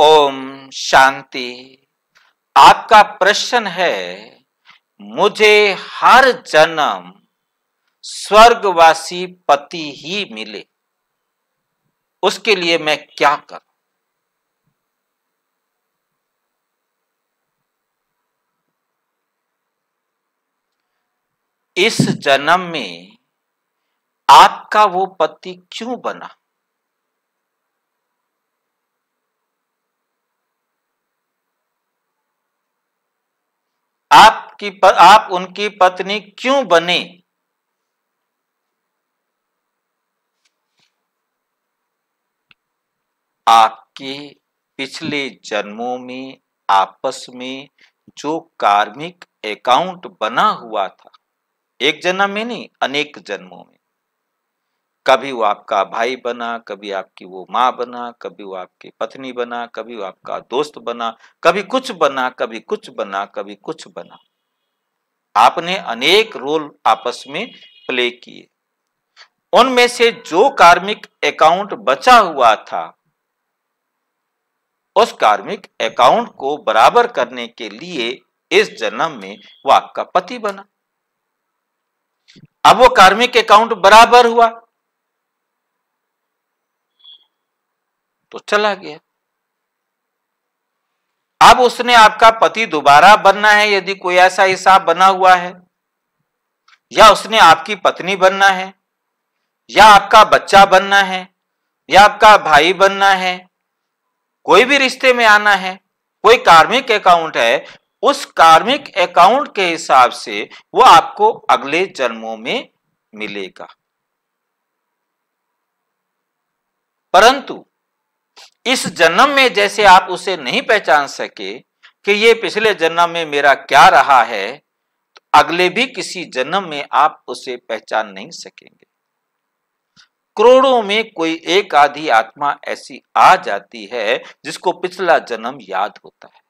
ओम शांति आपका प्रश्न है मुझे हर जन्म स्वर्गवासी पति ही मिले उसके लिए मैं क्या करूं इस जन्म में आपका वो पति क्यों बना आपकी आप उनकी पत्नी क्यों बने आपकी पिछले जन्मों में आपस में जो कार्मिक अकाउंट बना हुआ था एक जन्म में नहीं अनेक जन्मों में कभी वो आपका भाई बना कभी आपकी वो माँ बना कभी वो आपकी पत्नी बना कभी वो आपका दोस्त बना कभी कुछ बना कभी कुछ बना कभी कुछ बना आपने अनेक रोल आपस में प्ले किए उनमें से जो कार्मिक अकाउंट बचा हुआ था उस कार्मिक अकाउंट को बराबर करने के लिए इस जन्म में वो आपका पति बना अब वो कार्मिक अकाउंट बराबर हुआ तो चला गया अब उसने आपका पति दोबारा बनना है यदि कोई ऐसा हिसाब बना हुआ है या उसने आपकी पत्नी बनना है या आपका बच्चा बनना है या आपका भाई बनना है कोई भी रिश्ते में आना है कोई कार्मिक अकाउंट है उस कार्मिक अकाउंट के हिसाब से वो आपको अगले जन्मों में मिलेगा परंतु इस जन्म में जैसे आप उसे नहीं पहचान सके कि ये पिछले जन्म में मेरा क्या रहा है तो अगले भी किसी जन्म में आप उसे पहचान नहीं सकेंगे करोड़ों में कोई एक आधी आत्मा ऐसी आ जाती है जिसको पिछला जन्म याद होता है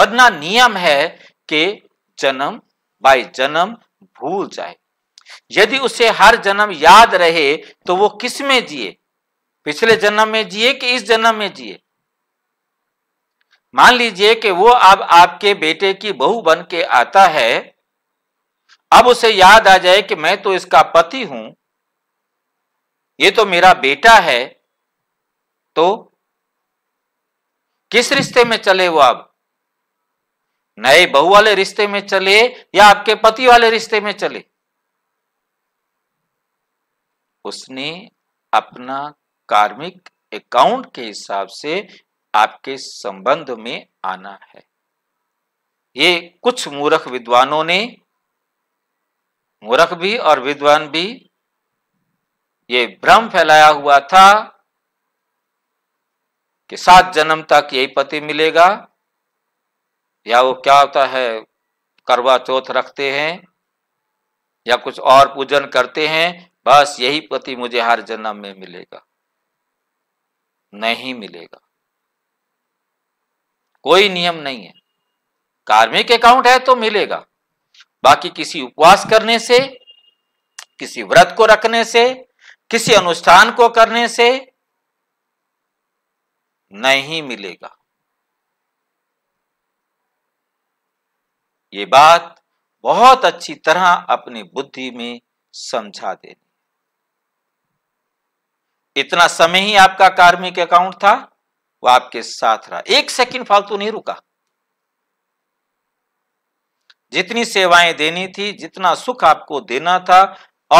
वरना नियम है कि जन्म बाय जन्म भूल जाए यदि उसे हर जन्म याद रहे तो वो किस में जिए पिछले जन्म में जिए कि इस जन्म में जिए मान लीजिए कि वो अब आपके बेटे की बहू बन के आता है अब उसे याद आ जाए कि मैं तो इसका पति हूं ये तो मेरा बेटा है तो किस रिश्ते में चले वो अब नए बहू वाले रिश्ते में चले या आपके पति वाले रिश्ते में चले उसने अपना कार्मिक अकाउंट के हिसाब से आपके संबंध में आना है ये कुछ मूर्ख विद्वानों ने मूर्ख भी और विद्वान भी ये भ्रम फैलाया हुआ था कि सात जन्म तक यही पति मिलेगा या वो क्या होता है करवा चौथ रखते हैं या कुछ और पूजन करते हैं बस यही पति मुझे हर जन्म में मिलेगा नहीं मिलेगा कोई नियम नहीं है कार्मिक अकाउंट है तो मिलेगा बाकी किसी उपवास करने से किसी व्रत को रखने से किसी अनुष्ठान को करने से नहीं मिलेगा ये बात बहुत अच्छी तरह अपनी बुद्धि में समझा देना इतना समय ही आपका कार्मिक अकाउंट था वो आपके साथ रहा एक सेकंड फालतू नहीं रुका जितनी सेवाएं देनी थी जितना सुख आपको देना था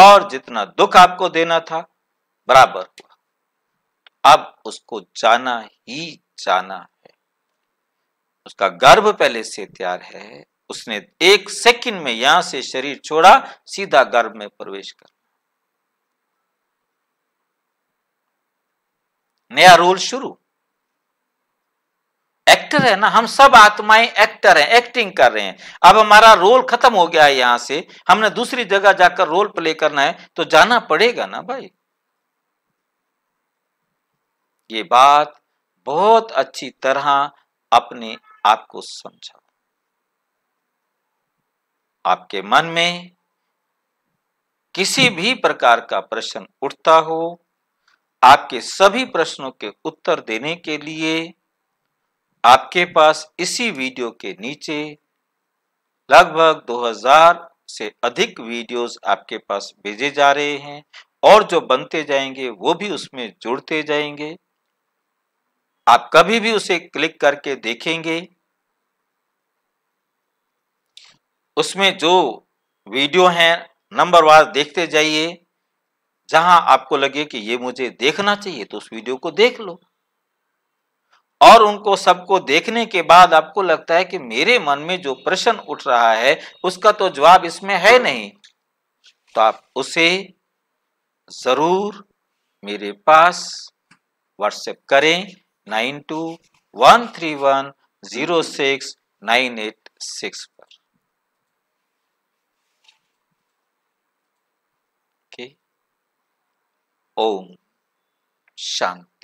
और जितना दुख आपको देना था बराबर हुआ अब उसको जाना ही जाना है उसका गर्भ पहले से तैयार है उसने एक सेकंड में यहां से शरीर छोड़ा सीधा गर्भ में प्रवेश कर नया रोल शुरू एक्टर है ना हम सब आत्माएं एक्टर हैं एक्टिंग कर रहे हैं अब हमारा रोल खत्म हो गया है यहां से हमने दूसरी जगह जाकर रोल प्ले करना है तो जाना पड़ेगा ना भाई ये बात बहुत अच्छी तरह अपने आप को समझा आपके मन में किसी भी प्रकार का प्रश्न उठता हो आपके सभी प्रश्नों के उत्तर देने के लिए आपके पास इसी वीडियो के नीचे लगभग 2000 से अधिक वीडियोस आपके पास भेजे जा रहे हैं और जो बनते जाएंगे वो भी उसमें जुड़ते जाएंगे आप कभी भी उसे क्लिक करके देखेंगे उसमें जो वीडियो हैं नंबर वार देखते जाइए जहां आपको लगे कि ये मुझे देखना चाहिए तो उस वीडियो को देख लो और उनको सबको देखने के बाद आपको लगता है कि मेरे मन में जो प्रश्न उठ रहा है उसका तो जवाब इसमें है नहीं तो आप उसे जरूर मेरे पास व्हाट्सएप करें nine two one three one zero six nine eight six ओम शांति